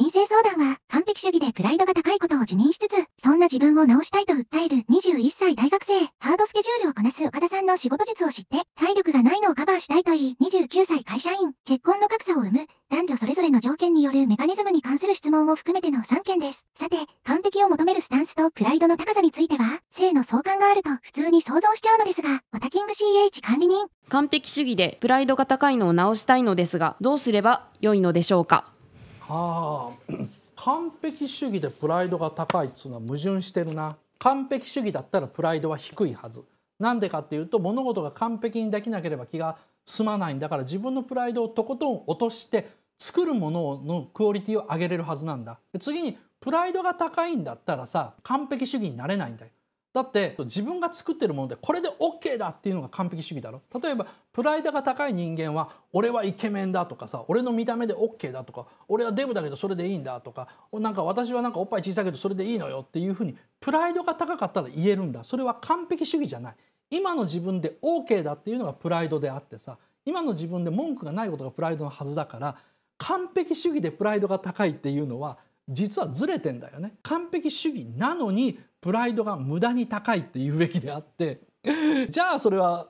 人生相談は、完璧主義でプライドが高いことを自認しつつ、そんな自分を直したいと訴える21歳大学生、ハードスケジュールをこなす岡田さんの仕事術を知って、体力がないのをカバーしたいと言い、29歳会社員、結婚の格差を生む、男女それぞれの条件によるメカニズムに関する質問を含めての3件です。さて、完璧を求めるスタンスとプライドの高さについては、性の相関があると普通に想像しちゃうのですが、オタキング CH 管理人。完璧主義でプライドが高いのを直したいのですが、どうすれば良いのでしょうかはあ完璧主義でプライドが高いっつうのは矛盾してるな完璧主義だったらプライドは低いはずなんでかっていうと物事が完璧にできなければ気が済まないんだから自分のプライドをとことん落として作るもののクオリティを上げれるはずなんだ次にプライドが高いんだったらさ完璧主義になれないんだよだって自分が作ってるものでこれで OK だっていうのが完璧主義だろ例えばプライドが高い人間は俺はイケメンだとかさ俺の見た目で OK だとか俺はデブだけどそれでいいんだとかなんか私はなんかおっぱい小さいけどそれでいいのよっていうふうにプライドが高かったら言えるんだそれは完璧主義じゃない今の自分で OK だっていうのがプライドであってさ今の自分で文句がないことがプライドのはずだから完璧主義でプライドが高いっていうのは実はずれてんだよね完璧主義なのにプライドが無駄に高いって言うべきであって じゃあそれは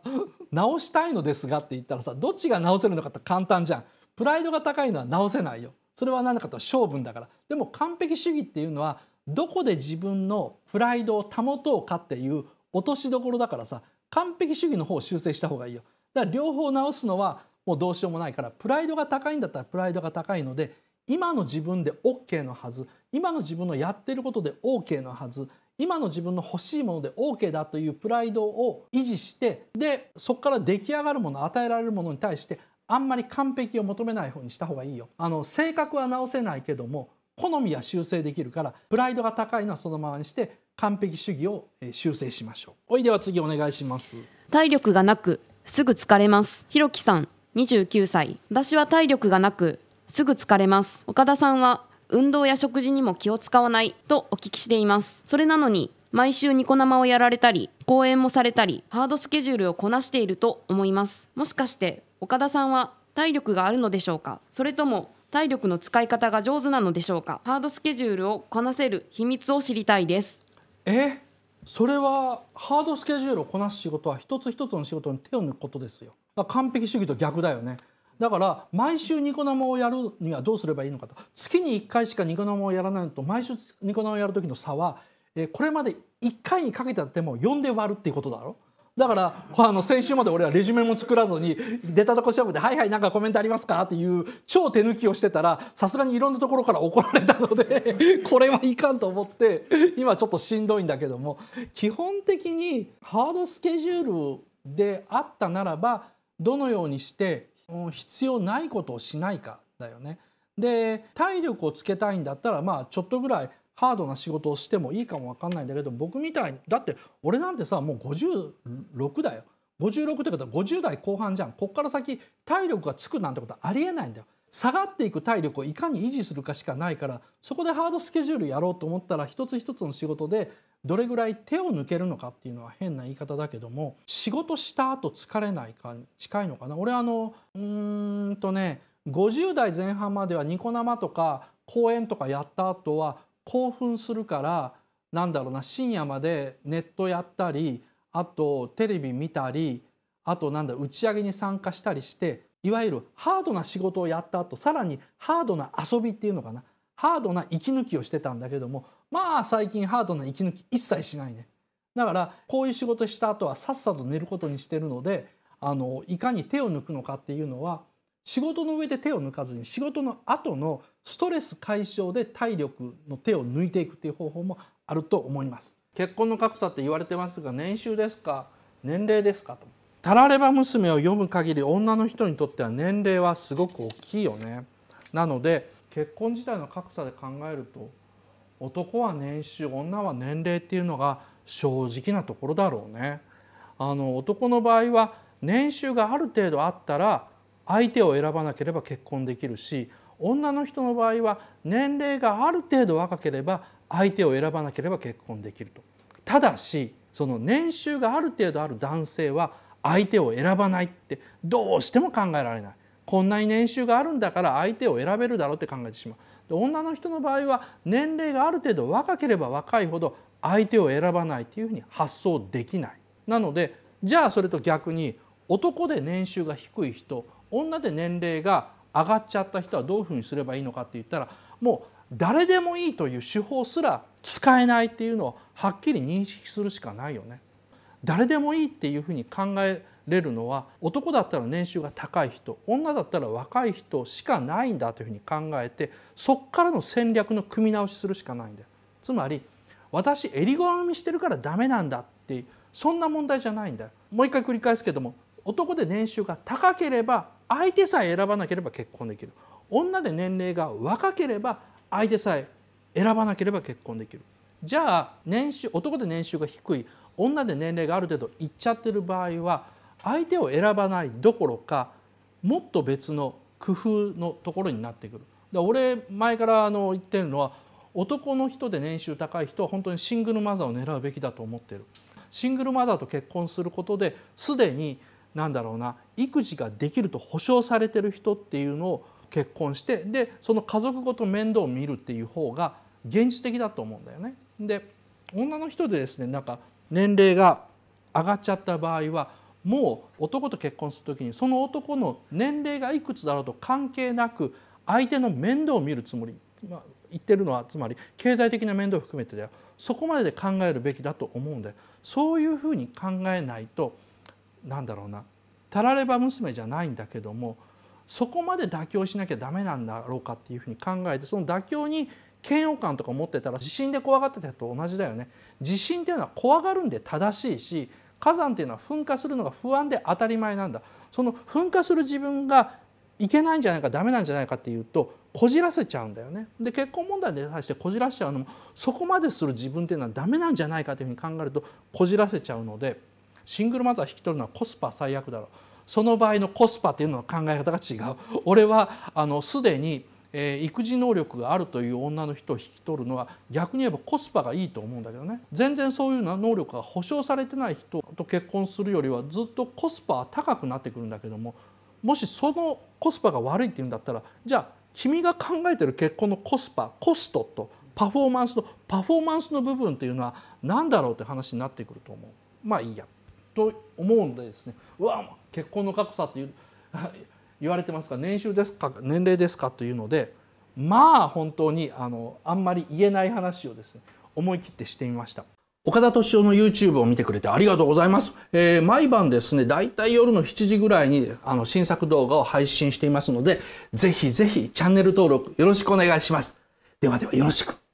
直したいのですがって言ったらさどっちが直せるのかって簡単じゃんプライドが高いのは直せないよそれは何だかと性分だからでも完璧主義っていうのはどこで自分のプライドを保とうかっていう落としどころだからさ完璧主義の方を修正した方がいいよだから両方直すのはもうどうしようもないからプライドが高いんだったらプライドが高いので今の自分で OK のはず今の自分のやってることで OK のはず今の自分の欲しいもので OK だというプライドを維持してでそこから出来上がるもの与えられるものに対してあんまり完璧を求めない方にした方がいいよ。あの性格は直せないけども好みは修正できるからプライドが高いのはそのままにして完璧主義を修正しましょう。おいでは次お願いします。体力がなくすぐ疲れます。ひろきさん29歳私は体力がなくすぐ疲れます岡田さんは運動や食事にも気を使わないとお聞きしていますそれなのに毎週ニコ生をやられたり講演もされたりハードスケジュールをこなしていると思いますもしかして岡田さんは体力があるのでしょうかそれとも体力の使い方が上手なのでしょうかハードスケジュールをこなせる秘密を知りたいですえそれはハードスケジュールをこなす仕事は一つ一つの仕事に手を抜くことですよ完璧主義と逆だよねだから毎週ニコ生をやるにはどうすればいいのかと月に1回しかニコ生をやらないのと毎週ニコ生をやる時の差は、えこれまで1回にかけたっても4で割るっていうことだろだからあの先週まで俺はレジュメも作らずに出たとこ勝負で「はいはいなんかコメントありますか?」っていう超手抜きをしてたらさすがにいろんなところから怒られたので これはいかんと思って今ちょっとしんどいんだけども基本的にハードスケジュールであったならばどのようにして必要ないことをしないかだよね。で体力をつけたいんだったらまあちょっとぐらいハードな仕事をしてもいいかも分かんないんだけど僕みたいにだって俺なんてさもう56だよ56ってことは50代後半じゃんこっから先体力がつくなんてことはありえないんだよ。下がっていく体力をいかに維持するかしかないからそこでハードスケジュールやろうと思ったら一つ一つの仕事でどれぐらい手を抜けるのかっていうのは変な言い方だけども仕事した後疲れないかに近いのかな俺あのうんとね50代前半まではニコ生とか公演とかやった後は興奮するからなんだろうな深夜までネットやったりあとテレビ見たりあとなんだ打ち上げに参加したりしていわゆるハードな仕事をやった後さらにハードな遊びっていうのかなハードな息抜きをしてたんだけどもまあ最近ハードな息抜き一切しないねだからこういう仕事した後はさっさと寝ることにしてるのであのいかに手を抜くのかっていうのは仕事の上で手を抜かずに仕事の後のストレス解消で体力の手を抜いていくっていう方法もあると思います結婚の格差って言われてますが年収ですか年齢ですかとタラレバ娘を読む限り女の人にとっては年齢はすごく大きいよね。なので結婚自体の格差で考えると男は年収女は年齢っていうのが正直なところだろうね。あの男の場合は年収がある程度あったら相手を選ばなければ結婚できるし女の人の場合は年齢がある程度若ければ相手を選ばなければ結婚できると。ただしその年収がある程度ある男性は相手を選ばないってどうしても考えられないこんなに年収があるんだから相手を選べるだろうって考えてしまうで女の人の場合は年齢がある程度若ければ若いほど相手を選ばないっていうふうに発想できないなのでじゃあそれと逆に男で年収が低い人女で年齢が上がっちゃった人はどういうふうにすればいいのかって言ったらもう誰でもいいという手法すら使えないっていうのをはっきり認識するしかないよね。誰でもいいっていうふうに考えれるのは男だったら年収が高い人女だったら若い人しかないんだというふうに考えてそっからの戦略の組み直しするしかないんだよ。つまり私襟好みしてるからダメなんだってそんな問題じゃないんだよ。もう一回繰り返すけども男で年収が高ければ相手さえ選ばなければ結婚できる女で年齢が若ければ相手さえ選ばなければ結婚できるじゃあ年収男で年収が低い女で年齢がある程度いっちゃってる場合は相手を選ばないどころかもっと別の工夫のところになってくる。だ俺前からあの言ってるのは男の人で年収高い人は本当にシングルマザーを狙うべきだと思ってる。シングルマザーと結婚することですでに何だろうな育児ができると保証されてる人っていうのを結婚してでその家族ごと面倒を見るっていう方が現実的だと思うんだよね。で女の人でですねなんか年齢が上がっちゃった場合はもう男と結婚する時にその男の年齢がいくつだろうと関係なく相手の面倒を見るつもり、まあ、言ってるのはつまり経済的な面倒を含めてだよそこまでで考えるべきだと思うんでそういうふうに考えないとなんだろうなたられば娘じゃないんだけどもそこまで妥協しなきゃダメなんだろうかっていうふうに考えてその妥協に嫌悪感とか持ってたら地震で怖がってたと同じだよね地震っていうのは怖がるんで正しいし火山っていうのは噴火するのが不安で当たり前なんだその噴火する自分がいけないんじゃないかダメなんじゃないかっていうとこじらせちゃうんだよねで結婚問題に対してこじらせちゃうのもそこまでする自分っていうのはダメなんじゃないかというふうに考えるとこじらせちゃうのでシングルマザー引き取るのはコスパ最悪だろうその場合のコスパっていうのは考え方が違う俺はあのすでにえー、育児能力があるという女の人を引き取るのは逆に言えばコスパがいいと思うんだけどね全然そういう能力が保証されてない人と結婚するよりはずっとコスパは高くなってくるんだけどももしそのコスパが悪いっていうんだったらじゃあ君が考えてる結婚のコスパコストとパフォーマンスとパフォーマンスの部分っていうのは何だろうって話になってくると思う。まあいいやと思うんでですねうわ結婚の格差っていう言われてますか年収ですか年齢ですかというのでまあ本当にあのあんまり言えない話をですね思い切ってしてみました。岡田敏夫の YouTube を見てくれてありがとうございます。えー、毎晩ですね、だいたい夜の7時ぐらいにあの新作動画を配信していますので、ぜひぜひチャンネル登録よろしくお願いします。ではではよろしく。